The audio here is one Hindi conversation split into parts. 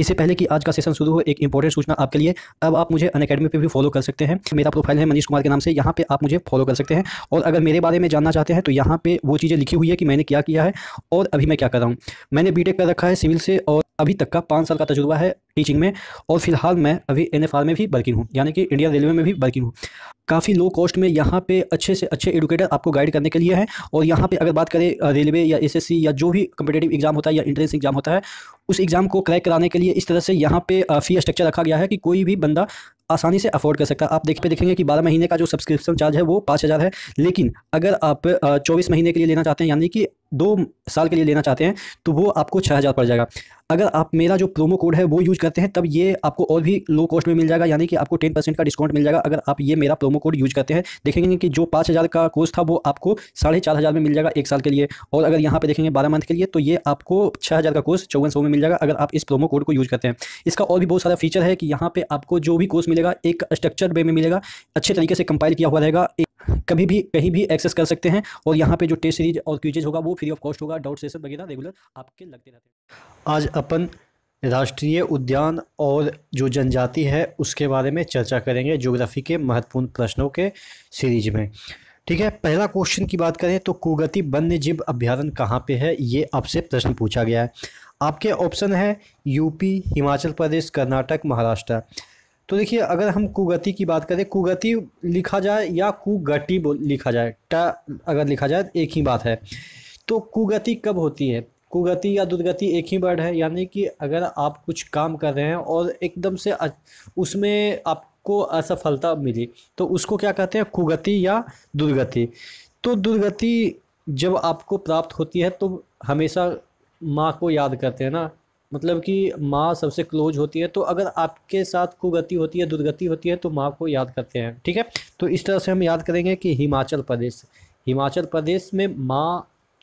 इससे पहले कि आज का सेशन शुरू हो एक इंपॉर्टेंट सूचना आपके लिए अब आप मुझे अन अकेडमी पर भी फॉलो कर सकते हैं मेरा प्रोफाइल है मनीष कुमार के नाम से यहाँ पर आप मुझे फॉलो कर सकते हैं और अगर मेरे बारे में जानना चाहते हैं तो यहाँ पर वो चीज़ें लिखी हुई है कि मैंने क्या किया है और अभी मैं क्या कर रहा हूँ मैंने बी कर रखा है सिविल से और अभी तक का पाँच साल का तजुर्बा है टीचिंग में और फिलहाल मैं अभी एन में भी वर्किंग हूँ यानी कि इंडिया रेलवे में भी वर्किंग हूँ काफ़ी लो कॉस्ट में यहाँ पे अच्छे से अच्छे एडुकेटर आपको गाइड करने के लिए हैं और यहाँ पे अगर बात करें रेलवे या एसएससी या जो भी कम्पिटेटिव एग्जाम होता है या इंट्रेंस एग्जाम होता है उस एग्ज़ाम को क्रैक कराने के लिए इस तरह से यहाँ पे फ़ी स्ट्रक्चर रखा गया है कि कोई भी बंदा आसानी से अफोर्ड कर सकता है आप देख पे देखेंगे कि बारह महीने का जो सब्सक्रिप्शन चार्ज है वो पाँच हज़ार है लेकिन अगर आप चौबीस महीने के लिए लेना चाहते हैं यानी कि दो साल के लिए लेना चाहते हैं तो वो आपको छः हज़ार पड़ जाएगा अगर आप मेरा जो प्रोमो कोड है वो यूज़ करते हैं तब ये आपको और भी लो कॉस्ट में मिल जाएगा यानी कि आपको टेन परसेंट का डिस्काउंट मिल जाएगा अगर आप ये मेरा प्रोमो कोड यूज़ करते हैं देखेंगे कि जो पाँच हज़ार का कोर्स था वो आपको साढ़े चार हज़ार में मिल जाएगा एक साल के लिए और अगर यहाँ पे देखेंगे बारह मंथ के लिए तो ये आपको छः हज़ार का कोर्स चौवन सौ में मिल जाएगा अगर आप इस प्रोमो कोड को यूज़ करते हैं इसका और भी बहुत सारा फीचर है कि यहाँ पर आपको जो भी कोर्स मिलेगा एक स्ट्रक्चर वे में मिलेगा अच्छे तरीके से कंपाइल किया हुआ रहेगा कभी भी कहीं भी एक्सेस कर सकते हैं और यहाँ पे जो टेस्ट सीरीज और क्यूजेज होगा वो फ्री ऑफ कॉस्ट होगा डाउट सेशन वगैरह रेगुलर आपके लगते रहते हैं आज अपन राष्ट्रीय उद्यान और जो जनजाति है उसके बारे में चर्चा करेंगे ज्योग्राफी के महत्वपूर्ण प्रश्नों के सीरीज में ठीक है पहला क्वेश्चन की बात करें तो कुगति वन्य जीव अभ्यारण कहाँ पे है ये आपसे प्रश्न पूछा गया है आपके ऑप्शन है यूपी हिमाचल प्रदेश कर्नाटक महाराष्ट्र तो देखिए अगर हम कुगति की बात करें कुगति लिखा जाए या कुगटी लिखा जाए ट अगर लिखा जाए एक ही बात है तो कुगति कब होती है कुगति या दुर्गति एक ही वर्ड है यानी कि अगर आप कुछ काम कर रहे हैं और एकदम से उसमें आपको असफलता मिली तो उसको क्या कहते हैं कुगति या दुर्गति तो दुर्गति जब आपको प्राप्त होती है तो हमेशा माँ को याद करते हैं ना मतलब कि माँ सबसे क्लोज होती है तो अगर आपके साथ कुगति होती है दुर्गति होती है तो माँ को याद करते हैं ठीक है तो इस तरह से हम याद करेंगे कि हिमाचल प्रदेश हिमाचल प्रदेश में माँ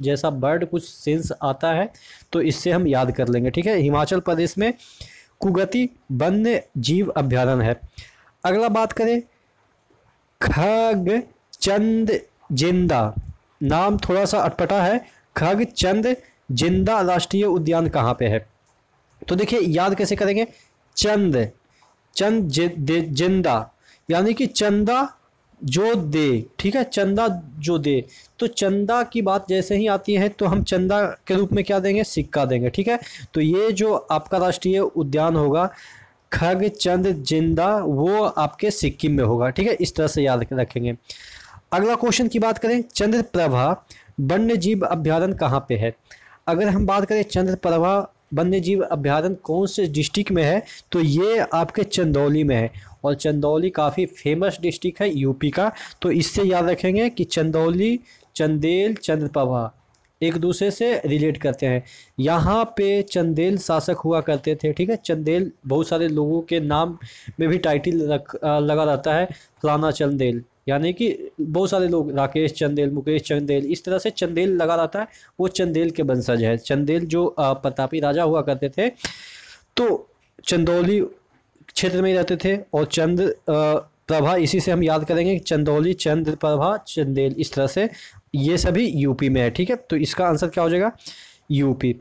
जैसा बर्ड कुछ सेंस आता है तो इससे हम याद कर लेंगे ठीक है हिमाचल प्रदेश में कुगति वन्य जीव अभ्यारण है अगला बात करें खग चंद जिंदा नाम थोड़ा सा अटपटा है खग चंद जिंदा राष्ट्रीय उद्यान कहाँ पे है तो देखिए याद कैसे करेंगे चंद चंद जिंदा यानी कि चंदा जो दे ठीक है चंदा जो दे तो चंदा की बात जैसे ही आती है तो हम चंदा के रूप में क्या देंगे सिक्का देंगे ठीक है तो ये जो आपका राष्ट्रीय उद्यान होगा खग चंद जिंदा वो आपके सिक्किम में होगा ठीक है इस तरह से याद रखेंगे अगला क्वेश्चन की बात करें चंद्र प्रभा वन्य जीव अभ्यारण कहाँ पे है अगर हम बात करें चंद्र प्रभा वन्य जीव अभ्यारण कौन से डिस्ट्रिक्ट में है तो ये आपके चंदौली में है और चंदौली काफ़ी फेमस डिस्ट्रिक्ट है यूपी का तो इससे याद रखेंगे कि चंदौली चंदेल चंद्रप्रभा एक दूसरे से रिलेट करते हैं यहाँ पे चंदेल शासक हुआ करते थे ठीक है चंदेल बहुत सारे लोगों के नाम में भी टाइटल लगा रहता है फलाना चंदेल यानी कि बहुत सारे लोग राकेश चंदेल मुकेश चंदेल इस तरह से चंदेल लगा रहता है वो चंदेल के वंशज है चंदेल जो प्रतापी राजा हुआ करते थे तो चंदौली क्षेत्र में ही रहते थे और चंद्र प्रभा इसी से हम याद करेंगे चंदौली चंद्र प्रभा चंदेल इस तरह से ये सभी यूपी में है ठीक है तो इसका आंसर क्या हो जाएगा यूपी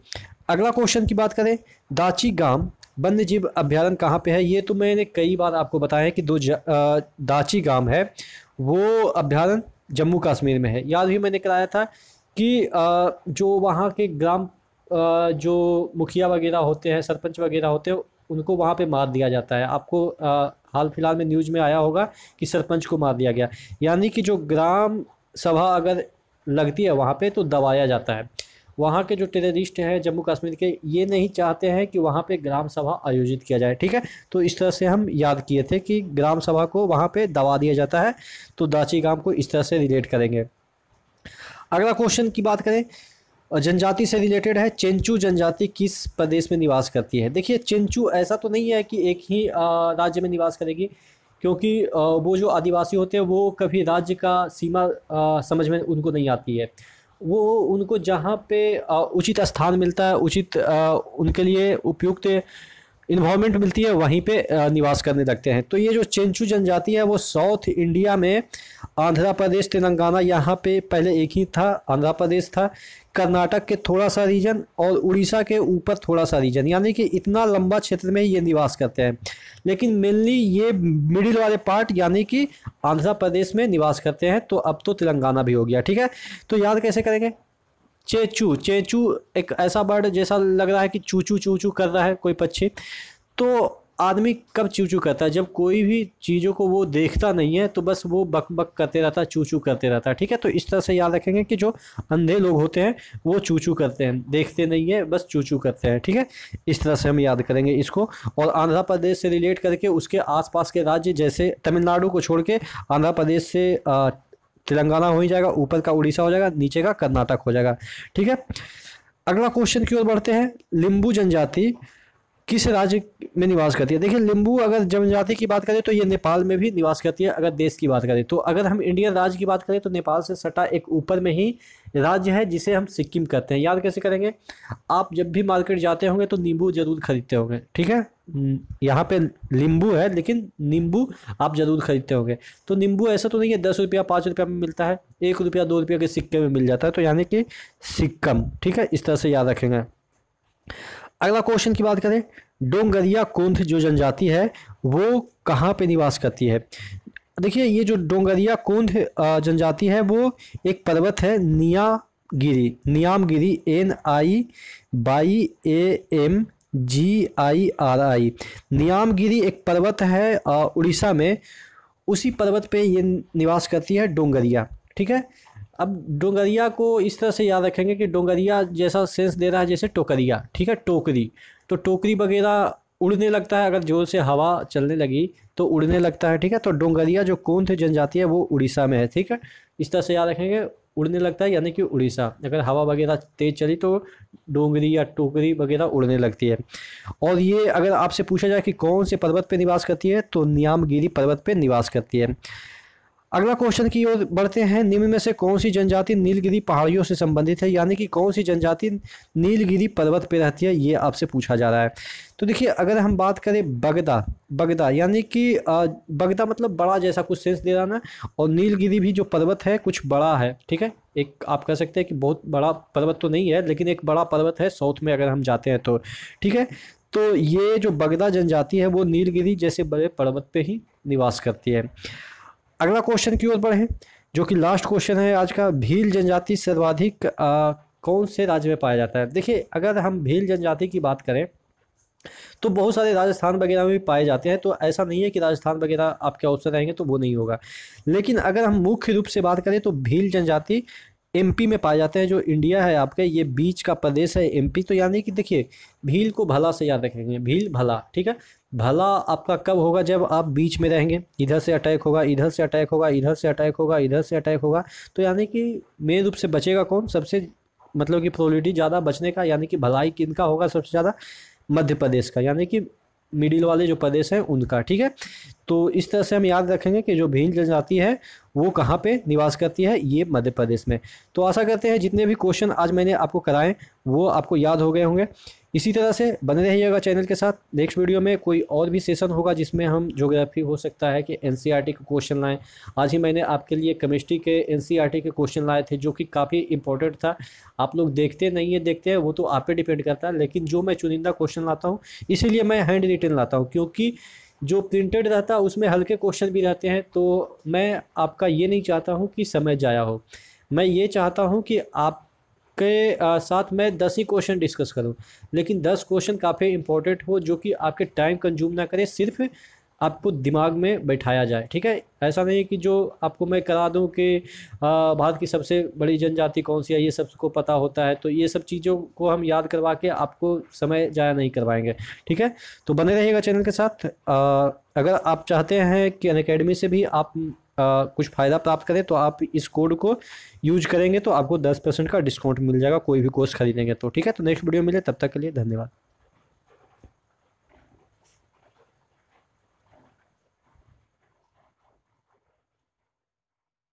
अगला क्वेश्चन की बात करें दाची गांव वन्य जीव अभ्यारण कहाँ पे है ये तो मैंने कई बार आपको बताया है कि दो दाची गांव है वो अभ्यारण जम्मू कश्मीर में है याद भी मैंने कराया था कि जो वहाँ के ग्राम जो मुखिया वगैरह होते हैं सरपंच वगैरह होते हैं उनको वहाँ पे मार दिया जाता है आपको हाल फिलहाल में न्यूज़ में आया होगा कि सरपंच को मार दिया गया यानी कि जो ग्राम सभा अगर लगती है वहाँ पे तो दबाया जाता है वहाँ के जो टेररिस्ट हैं जम्मू कश्मीर के ये नहीं चाहते हैं कि वहाँ पे ग्राम सभा आयोजित किया जाए ठीक है तो इस तरह से हम याद किए थे कि ग्राम सभा को वहाँ पे दबा दिया जाता है तो दाची गांव को इस तरह से रिलेट करेंगे अगला क्वेश्चन की बात करें जनजाति से रिलेटेड है चेंचू जनजाति किस प्रदेश में निवास करती है देखिए चेंचू ऐसा तो नहीं है कि एक ही राज्य में निवास करेगी क्योंकि वो जो आदिवासी होते हैं वो कभी राज्य का सीमा समझ में उनको नहीं आती है वो उनको जहाँ पे उचित स्थान मिलता है उचित उनके लिए उपयुक्त इन्वॉलमेंट मिलती है वहीं पे निवास करने लगते हैं तो ये जो चेंचू जनजाति है वो साउथ इंडिया में आंध्र प्रदेश तेलंगाना यहाँ पे पहले एक ही था आंध्र प्रदेश था कर्नाटक के थोड़ा सा रीजन और उड़ीसा के ऊपर थोड़ा सा रीजन यानी कि इतना लंबा क्षेत्र में ये निवास करते हैं लेकिन मेनली ये मिडिल वाले पार्ट यानी कि आंध्र प्रदेश में निवास करते हैं तो अब तो तेलंगाना भी हो गया ठीक है तो याद कैसे करेंगे चेचू चेचू एक ऐसा बर्ड जैसा लग रहा है कि चूचू चूचू कर रहा है कोई पक्षी तो आदमी कब चूचू करता है जब कोई भी चीज़ों को वो देखता नहीं है तो बस वो बक बक करते रहता है चूचू करते रहता है ठीक है तो इस तरह से याद रखेंगे कि जो अंधे लोग होते हैं वो चूचू करते हैं देखते नहीं है बस चूचू करते हैं ठीक है इस तरह से हम याद करेंगे इसको और आंध्र प्रदेश से रिलेट करके उसके आसपास के राज्य जैसे तमिलनाडु को छोड़ के आंध्र प्रदेश से आ, तेलंगाना हो ही जाएगा ऊपर का उड़ीसा हो जाएगा नीचे का कर्नाटक हो जाएगा ठीक है अगला क्वेश्चन की ओर बढ़ते हैं लिंबू जनजाति किस राज्य में निवास करती है देखिए लिंबू अगर जनजाति की बात करें तो ये नेपाल में भी निवास करती है अगर देश की बात करें तो अगर हम इंडियन राज्य की बात करें तो नेपाल से सटा एक ऊपर में ही राज्य है जिसे हम सिक्किम कहते हैं याद कैसे करेंगे आप जब भी मार्केट जाते होंगे तो नींबू जरूर खरीदते होंगे ठीक है यहाँ पे नींबू है लेकिन नींबू आप ज़रूर खरीदते होंगे तो नींबू ऐसा तो नहीं है दस रुपया पाँच रुपया में मिलता है एक रुपया दो रुपया के सिक्के में मिल जाता है तो यानी कि सिक्कम ठीक है इस तरह से याद रखेंगे अगला क्वेश्चन की बात करें डोंगरिया कुंथ जो जनजाति है वो कहाँ पे निवास करती है देखिए ये जो डोंगरिया कुंथ जनजाति है वो एक पर्वत है Niyam Niyamgiri N I Y A M G I R I Niyamgiri एक पर्वत है उड़ीसा में उसी पर्वत पे ये निवास करती है डोंगरिया ठीक है अब डोंगरिया को इस तरह से याद रखेंगे कि डोंगरिया जैसा सेंस दे रहा है जैसे टोकरिया ठीक है टोकरी तो टोकरी वगैरह उड़ने लगता है अगर जोर से हवा चलने लगी तो उड़ने लगता है ठीक है तो डोंगरिया जो कौन थे जनजाति है वो उड़ीसा में है ठीक है इस तरह से याद रखेंगे उड़ने लगता है यानी कि उड़ीसा अगर हवा वगैरह तेज चली तो डोंगरी या टोकरी वगैरह उड़ने लगती है और ये अगर आपसे पूछा जाए कि कौन से पर्वत पर निवास करती है तो नियामगिरी पर्वत पर निवास करती है अगला क्वेश्चन की ओर बढ़ते हैं निम्न में से कौन सी जनजाति नीलगिरी पहाड़ियों से संबंधित है यानी कि कौन सी जनजाति नीलगिरी पर्वत पर रहती है ये आपसे पूछा जा रहा है तो देखिए अगर हम बात करें बगदा बगदा यानी कि बगदा मतलब बड़ा जैसा कुछ सेंस दे रहा ना और नीलगिरी भी जो पर्वत है कुछ बड़ा है ठीक है एक आप कह सकते हैं कि बहुत बड़ा पर्वत तो नहीं है लेकिन एक बड़ा पर्वत है साउथ में अगर हम जाते हैं तो ठीक है तो ये जो बगदा जनजाति है वो नीलगिरी जैसे बड़े पर्वत पे ही निवास करती है अगला क्वेश्चन की ओर बढ़े जो कि लास्ट क्वेश्चन है आज का भील जनजाति सर्वाधिक कौन से राज्य में पाया जाता है देखिए अगर हम भील जनजाति की बात करें तो बहुत सारे राजस्थान वगैरह में भी पाए जाते हैं तो ऐसा नहीं है कि राजस्थान वगैरह आपके ऑप्शन रहेंगे तो वो नहीं होगा लेकिन अगर हम मुख्य रूप से बात करें तो भील जनजाति एमपी में पाए जाते हैं जो इंडिया है आपका ये बीच का प्रदेश है एमपी तो यानी कि देखिए भील को भला से याद रखेंगे भील भला ठीक है भला आपका कब होगा जब आप बीच में रहेंगे इधर से अटैक होगा इधर से अटैक होगा इधर से अटैक होगा इधर से अटैक होगा तो यानी कि मेन रूप से बचेगा कौन सबसे मतलब कि प्रोबेबिलिटी ज़्यादा बचने का यानी कि भलाई किन का होगा सबसे ज़्यादा मध्य प्रदेश का यानी कि मिडिल वाले जो प्रदेश हैं उनका ठीक है तो इस तरह से हम याद रखेंगे कि जो भील जनजाति है वो कहाँ पे निवास करती है ये मध्य प्रदेश में तो आशा करते हैं जितने भी क्वेश्चन आज मैंने आपको कराएं वो आपको याद हो गए होंगे इसी तरह से बने रहिएगा चैनल के साथ नेक्स्ट वीडियो में कोई और भी सेशन होगा जिसमें हम जोग्राफी हो सकता है कि एन e के क्वेश्चन लाएँ आज ही मैंने आपके लिए केमिस्ट्री के एन e के क्वेश्चन लाए थे जो कि काफ़ी इंपॉर्टेंट था आप लोग देखते नहीं है देखते हैं वो तो आप पे डिपेंड करता है लेकिन जो मैं चुनिंदा क्वेश्चन लाता हूँ इसीलिए मैं हैंड रिटन लाता हूँ क्योंकि जो प्रिंटेड रहता है उसमें हल्के क्वेश्चन भी रहते हैं तो मैं आपका ये नहीं चाहता हूँ कि समय जाया हो मैं ये चाहता हूँ कि आप के साथ मैं दस ही क्वेश्चन डिस्कस करूं लेकिन दस क्वेश्चन काफ़ी इंपॉर्टेंट हो जो कि आपके टाइम कंज्यूम ना करें सिर्फ आपको दिमाग में बैठाया जाए ठीक है ऐसा नहीं कि जो आपको मैं करा दूं कि भारत की सबसे बड़ी जनजाति कौन सी है ये सबको पता होता है तो ये सब चीज़ों को हम याद करवा के आपको समय ज़ाया नहीं करवाएंगे ठीक है तो बने रहिएगा चैनल के साथ आ, अगर आप चाहते हैं कि अन से भी आप आ, कुछ फ़ायदा प्राप्त करें तो आप इस कोड को यूज करेंगे तो आपको दस परसेंट का डिस्काउंट मिल जाएगा कोई भी कोर्स खरीदेंगे तो ठीक है तो नेक्स्ट वीडियो मिले तब तक के लिए धन्यवाद